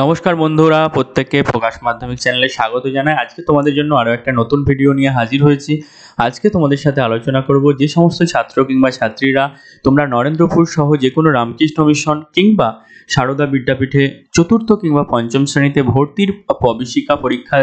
নমস্কার বন্ধুরা প্রত্যেককে প্রকাশ মাধ্যমিক চ্যানেলে স্বাগত জানাই আজকে তোমাদের জন্য আরও একটা নতুন ভিডিও নিয়ে হাজির হয়েছি আজকে তোমাদের সাথে আলোচনা করব যে সমস্ত ছাত্র কিংবা ছাত্রীরা তোমরা নরেন্দ্রপুর সহ যে কোনো রামকৃষ্ণ মিশন কিংবা সারদা বিদ্যাপীঠে চতুর্থ কিংবা পঞ্চম শ্রেণীতে ভর্তির প্রবেশিকা পরীক্ষা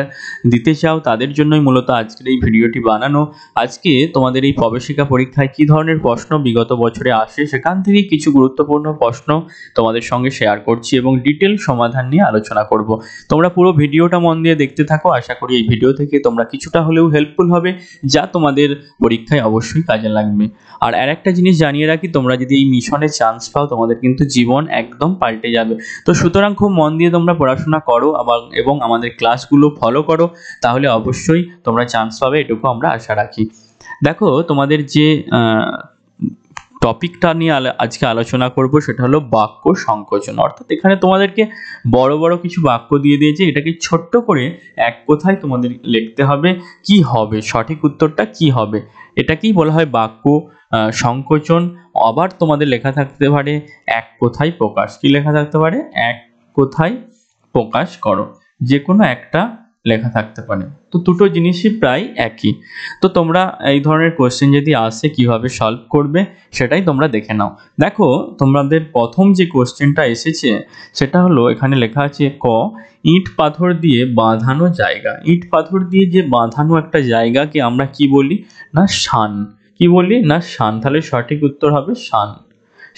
দিতে চাও তাদের জন্যই মূলত আজকের এই ভিডিওটি বানানো আজকে তোমাদের এই প্রবেশিকা পরীক্ষায় কি ধরনের প্রশ্ন বিগত বছরে আসে সেখান থেকে কিছু গুরুত্বপূর্ণ প্রশ্ন তোমাদের সঙ্গে শেয়ার করছি এবং ডিটেল সমাধান নিয়ে আলোচনা করব তোমরা পুরো ভিডিওটা মন দিয়ে দেখতে থাকো আশা করি এই ভিডিও থেকে তোমরা কিছুটা হলেও হেল্পফুল হবে যা তোমাদের পরীক্ষায় অবশ্যই কাজে লাগবে আর আরেকটা জিনিস জানিয়ে রাখি তোমরা যদি এই মিশনে চান্স পাও তোমাদের কিন্তু জীবন একদম পাল্টে যাবে তো সুতরাং খুব মন দিয়ে তোমরা পড়াশোনা করো আবার এবং আমাদের ক্লাসগুলো ফলো করো তাহলে অবশ্যই তোমরা চান্স পাবে এটুকু আমরা আশা রাখি দেখো তোমাদের যে টপিকটা নিয়ে আজকে আলোচনা করব সেটা হলো বাক্য সংকোচন অর্থাৎ এখানে তোমাদেরকে বড় বড় কিছু বাক্য দিয়ে দিয়েছে এটাকে ছোট্ট করে এক কোথায় তোমাদের লিখতে হবে কি হবে সঠিক উত্তরটা কি হবে এটাকেই বলা হয় বাক্য সংকোচন আবার তোমাদের লেখা থাকতে পারে এক কোথায় প্রকাশ কি লেখা থাকতে পারে এক কোথায় প্রকাশ করো যে কোনো একটা লেখা থাকতে পারে তো দুটো জিনিসই প্রায় একই তো তোমরা এই ধরনের কোয়েশ্চেন যদি আসে কিভাবে সলভ করবে সেটাই তোমরা দেখে নাও দেখো তোমাদের প্রথম যে কোয়েশ্চেনটা এসেছে সেটা হলো এখানে লেখা আছে ক ইট পাথর দিয়ে বাঁধানো জায়গা ইট পাথর দিয়ে যে বাঁধানো একটা জায়গাকে আমরা কি বলি না শান কি বলি না শান তাহলে সঠিক উত্তর হবে শান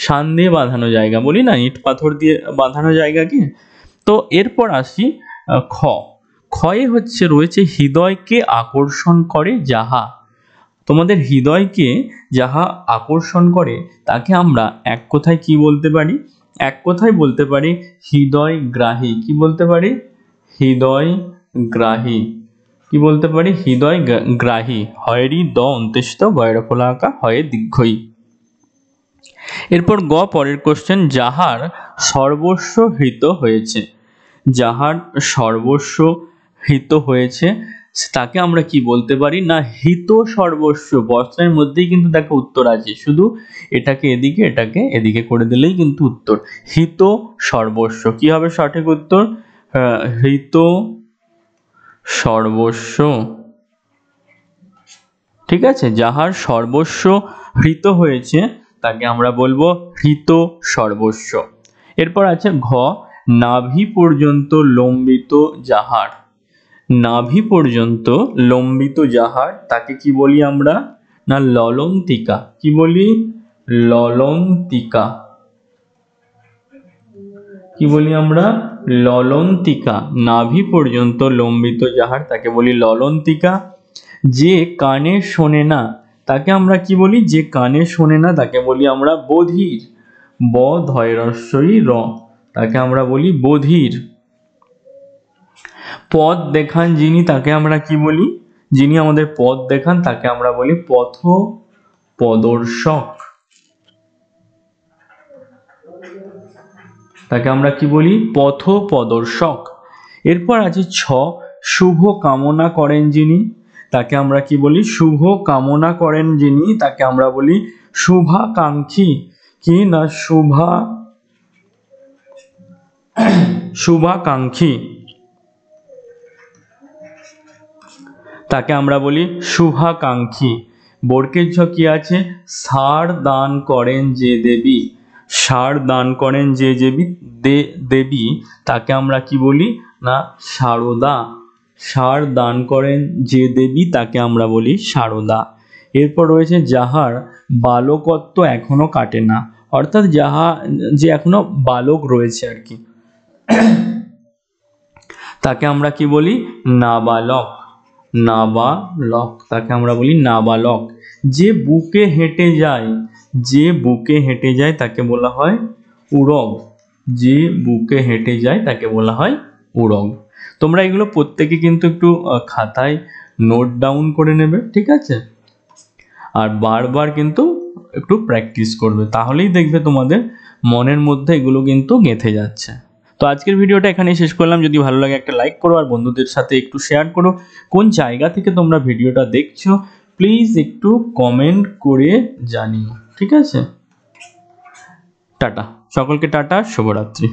শান দিয়ে বাঁধানো জায়গা বলি না ইট পাথর দিয়ে বাঁধানো জায়গাকে তো এরপর আসি খ ক্ষয়ে হচ্ছে রয়েছে হৃদয়কে আকর্ষণ করে যাহা তোমাদের হৃদয়কে যাহা আকর্ষণ করে তাকে আমরা এক কথায় কি বলতে পারি এক কথায় বলতে পারি হৃদয় গ্রাহী কি বলতে পারি হৃদয় গ্রাহী কি বলতে পারি হৃদয় গ্রাহী হয়রি দ অন্ত্যেষ্ট গয়রফলাকা হয়ে দীর্ঘই এরপর গ পরের কোশ্চেন যাহার সর্বস্ব হৃত হয়েছে যাহার সর্বস্ব হিত হয়েছে তাকে আমরা কি বলতে পারি না হিত সর্বস্ব বস্ত্রের মধ্যেই কিন্তু তাকে উত্তর আছে শুধু এটাকে এদিকে এটাকে এদিকে করে দিলেই কিন্তু উত্তর হিত সর্বস্ব কি হবে সঠিক উত্তর হিত সর্বস্ব ঠিক আছে যাহার সর্বস্ব হৃত হয়েছে তাকে আমরা বলবো হৃত সর্বস্ব এরপর আছে ঘ নাভি পর্যন্ত লম্বিত যাহার নাভি পর্যন্ত লম্বিত জাহার তাকে কি বলি আমরা না ললন্তিকা কি বলি ললন্তিকা কি বলি আমরা ললন্তিকা নাভি পর্যন্ত লম্বিত যাহার তাকে বলি ললন্তিকা যে কানে শোনে না তাকে আমরা কি বলি যে কানে শোনে না তাকে বলি আমরা বধির ব রস্যই র তাকে আমরা বলি বধির পথ দেখান যিনি তাকে আমরা কি বলি যিনি আমাদের পথ দেখান তাকে আমরা বলি পথ প্রদর্শক তাকে আমরা কি বলি পথ প্রদর্শক এরপর আছে ছ শুভ কামনা করেন যিনি তাকে আমরা কি বলি শুভ কামনা করেন যিনি তাকে আমরা বলি শুভাকাঙ্ক্ষী কি না শুভা শুভাকাঙ্ক্ষী তাকে আমরা বলি শুভাকাঙ্ক্ষী বর্গের ঝ কী আছে সার দান করেন যে দেবী সার দান করেন যে দেবী দেবী তাকে আমরা কি বলি না সারদা সার দান করেন যে দেবী তাকে আমরা বলি সারদা এরপর রয়েছে যাহার বালকত্ব এখনো কাটে না অর্থাৎ যাহা যে এখনো বালক রয়েছে আর কি তাকে আমরা কি বলি নাবালক নাবালক তাকে আমরা বলি নাবালক যে বুকে হেঁটে যায় যে বুকে হেঁটে যায় তাকে বলা হয় উড়গ যে বুকে হেঁটে যায় তাকে বলা হয় উড়গ তোমরা এগুলো প্রত্যেকে কিন্তু একটু খাতায় নোট ডাউন করে নেবে ঠিক আছে আর বারবার কিন্তু একটু প্র্যাকটিস করবে তাহলেই দেখবে তোমাদের মনের মধ্যে এগুলো কিন্তু গেঁথে যাচ্ছে তো আজকের ভিডিওটা এখানেই শেষ করলাম যদি ভালো লাগে একটা লাইক করো আর বন্ধুদের সাথে একটু শেয়ার করো কোন জায়গা থেকে তোমরা ভিডিওটা দেখছো প্লিজ একটু কমেন্ট করে জানিও ঠিক আছে টাটা সকলকে টাটা শুভরাত্রি